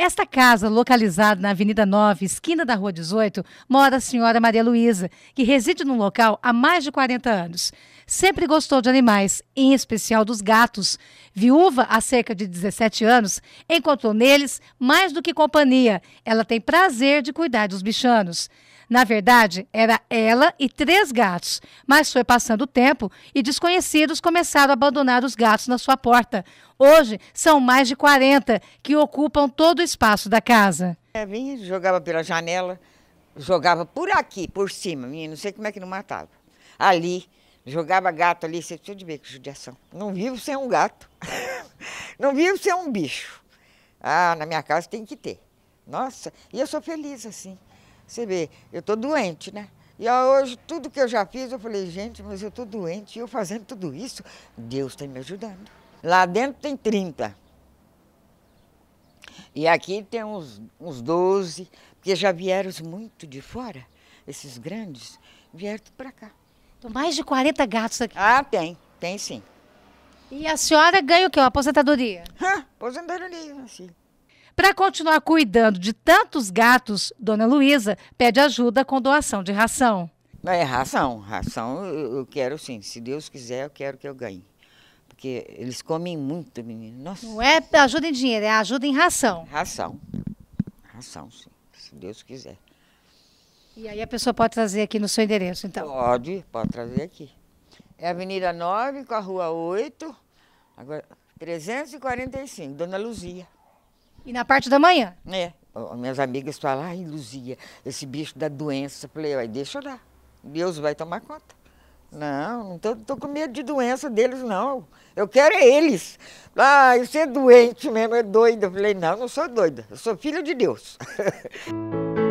Esta casa, localizada na Avenida 9, esquina da Rua 18, mora a senhora Maria Luísa, que reside no local há mais de 40 anos. Sempre gostou de animais, em especial dos gatos. Viúva há cerca de 17 anos, encontrou neles mais do que companhia. Ela tem prazer de cuidar dos bichanos. Na verdade, era ela e três gatos, mas foi passando o tempo e desconhecidos começaram a abandonar os gatos na sua porta. Hoje, são mais de 40 que ocupam todo o espaço da casa. É, vinha, jogava pela janela, jogava por aqui, por cima, menino, não sei como é que não matava. Ali, jogava gato ali, você precisa de ver que judiação. Não vivo sem um gato, não vivo sem um bicho. Ah, na minha casa tem que ter. Nossa, e eu sou feliz assim. Você vê, eu estou doente, né? E hoje, tudo que eu já fiz, eu falei, gente, mas eu estou doente e eu fazendo tudo isso, Deus está me ajudando. Lá dentro tem 30. E aqui tem uns, uns 12, porque já vieram muito de fora, esses grandes, vieram para cá. Então, mais de 40 gatos aqui. Ah, tem, tem sim. E a senhora ganha o quê? Uma aposentadoria? Ah, aposentadoria, sim. Para continuar cuidando de tantos gatos, Dona Luísa pede ajuda com doação de ração. Ah, é ração, ração eu quero sim. Se Deus quiser, eu quero que eu ganhe. Porque eles comem muito, menino. Nossa. Não é ajuda em dinheiro, é ajuda em ração. Ração. Ração, sim. Se Deus quiser. E aí a pessoa pode trazer aqui no seu endereço, então? Pode, pode trazer aqui. É a Avenida 9 com a Rua 8, agora 345, Dona Luzia. E na parte da manhã? É. Minhas amigas falam, ai, Luzia, esse bicho da doença. Eu falei, vai, deixa lá, Deus vai tomar conta. Não, não tô, tô, com medo de doença deles, não. Eu quero é eles. Ah, você é doente mesmo, é doida. Eu falei, não, não sou doida. Eu sou filha de Deus.